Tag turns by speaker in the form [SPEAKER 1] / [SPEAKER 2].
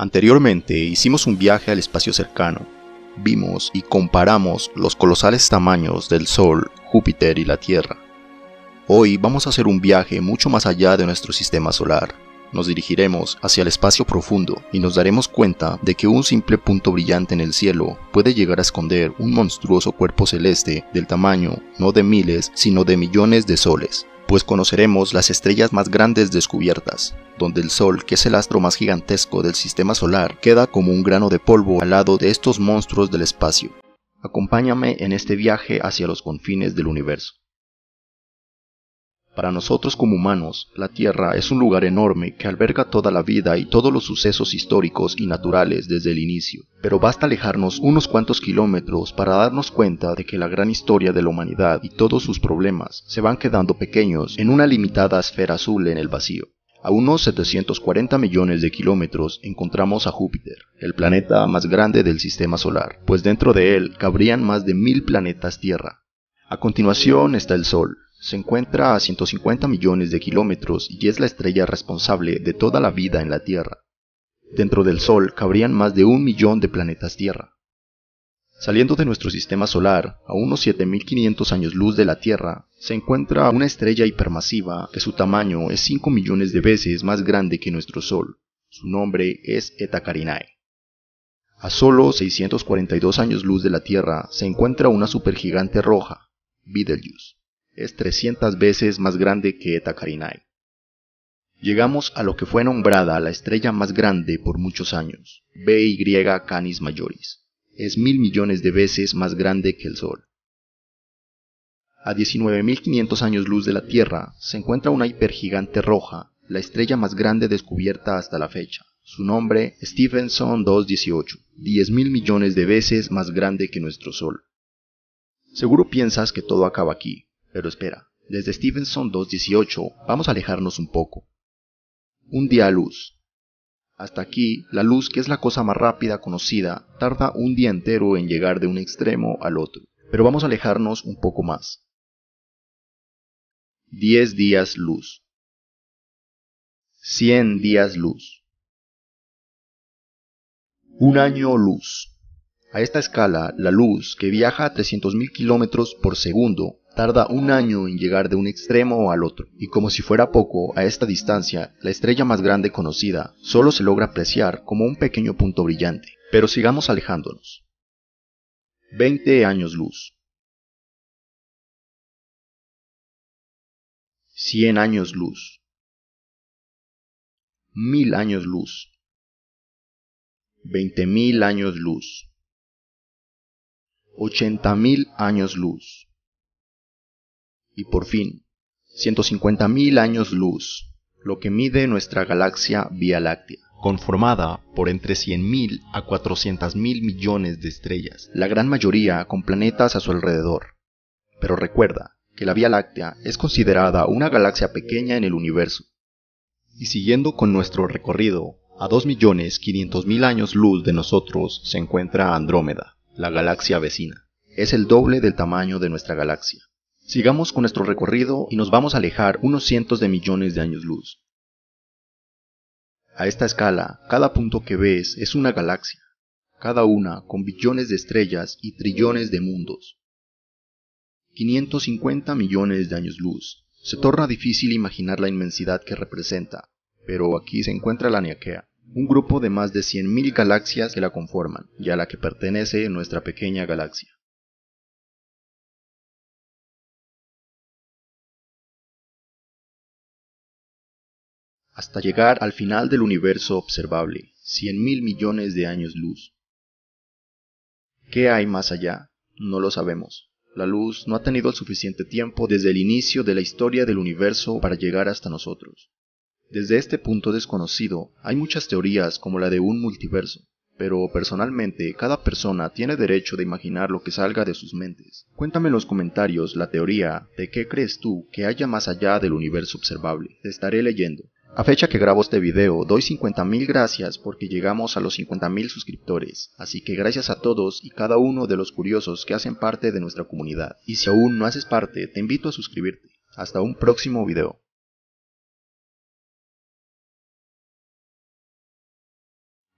[SPEAKER 1] Anteriormente hicimos un viaje al espacio cercano. Vimos y comparamos los colosales tamaños del Sol, Júpiter y la Tierra. Hoy vamos a hacer un viaje mucho más allá de nuestro sistema solar. Nos dirigiremos hacia el espacio profundo y nos daremos cuenta de que un simple punto brillante en el cielo puede llegar a esconder un monstruoso cuerpo celeste del tamaño no de miles, sino de millones de soles pues conoceremos las estrellas más grandes descubiertas, donde el Sol, que es el astro más gigantesco del sistema solar, queda como un grano de polvo al lado de estos monstruos del espacio. Acompáñame en este viaje hacia los confines del universo. Para nosotros como humanos, la Tierra es un lugar enorme que alberga toda la vida y todos los sucesos históricos y naturales desde el inicio. Pero basta alejarnos unos cuantos kilómetros para darnos cuenta de que la gran historia de la humanidad y todos sus problemas se van quedando pequeños en una limitada esfera azul en el vacío. A unos 740 millones de kilómetros encontramos a Júpiter, el planeta más grande del sistema solar, pues dentro de él cabrían más de mil planetas Tierra. A continuación está el Sol, se encuentra a 150 millones de kilómetros y es la estrella responsable de toda la vida en la Tierra. Dentro del Sol cabrían más de un millón de planetas Tierra. Saliendo de nuestro sistema solar, a unos 7.500 años luz de la Tierra, se encuentra una estrella hipermasiva que su tamaño es 5 millones de veces más grande que nuestro Sol. Su nombre es Eta Carinae. A solo 642 años luz de la Tierra se encuentra una supergigante roja, Betelgeuse es 300 veces más grande que Eta Carinae. Llegamos a lo que fue nombrada la estrella más grande por muchos años, BY Canis Majoris. Es mil millones de veces más grande que el Sol. A 19.500 años luz de la Tierra se encuentra una hipergigante roja, la estrella más grande descubierta hasta la fecha. Su nombre, Stephenson 218, mil millones de veces más grande que nuestro Sol. Seguro piensas que todo acaba aquí, pero espera, desde Stevenson 2.18 vamos a alejarnos un poco. Un día luz. Hasta aquí, la luz, que es la cosa más rápida conocida, tarda un día entero en llegar de un extremo al otro. Pero vamos a alejarnos un poco más. Diez días
[SPEAKER 2] luz. Cien días luz.
[SPEAKER 1] Un año luz. A esta escala, la luz, que viaja a 300.000 kilómetros por segundo, tarda un año en llegar de un extremo al otro, y como si fuera poco, a esta distancia, la estrella más grande conocida solo se logra apreciar como un pequeño punto brillante. Pero sigamos alejándonos. 20 años
[SPEAKER 2] luz. 100 años luz. 1000 años luz. 20.000 años luz. 80.000
[SPEAKER 1] años luz y por fin, 150.000 años luz, lo que mide nuestra galaxia Vía Láctea conformada por entre 100.000 a 400.000 millones de estrellas, la gran mayoría con planetas a su alrededor. Pero recuerda que la Vía Láctea es considerada una galaxia pequeña en el universo. Y siguiendo con nuestro recorrido, a 2.500.000 años luz de nosotros se encuentra Andrómeda, la galaxia vecina. Es el doble del tamaño de nuestra galaxia. Sigamos con nuestro recorrido y nos vamos a alejar unos cientos de millones de años luz. A esta escala, cada punto que ves es una galaxia, cada una con billones de estrellas y trillones de mundos. 550 millones de años luz. Se torna difícil imaginar la inmensidad que representa, pero aquí se encuentra la Niaquea, un grupo de más de 100.000 galaxias que la conforman y a la que pertenece nuestra pequeña galaxia.
[SPEAKER 2] hasta llegar al final del universo observable, cien
[SPEAKER 1] mil millones de años luz. ¿Qué hay más allá? No lo sabemos. La luz no ha tenido el suficiente tiempo desde el inicio de la historia del universo para llegar hasta nosotros. Desde este punto desconocido hay muchas teorías como la de un multiverso, pero personalmente cada persona tiene derecho de imaginar lo que salga de sus mentes. Cuéntame en los comentarios la teoría de qué crees tú que haya más allá del universo observable. Te estaré leyendo. A fecha que grabo este video, doy 50.000 gracias porque llegamos a los 50.000 suscriptores, así que gracias a todos y cada uno de los curiosos que hacen parte de nuestra comunidad. Y si aún no haces parte, te invito a suscribirte. Hasta un próximo video.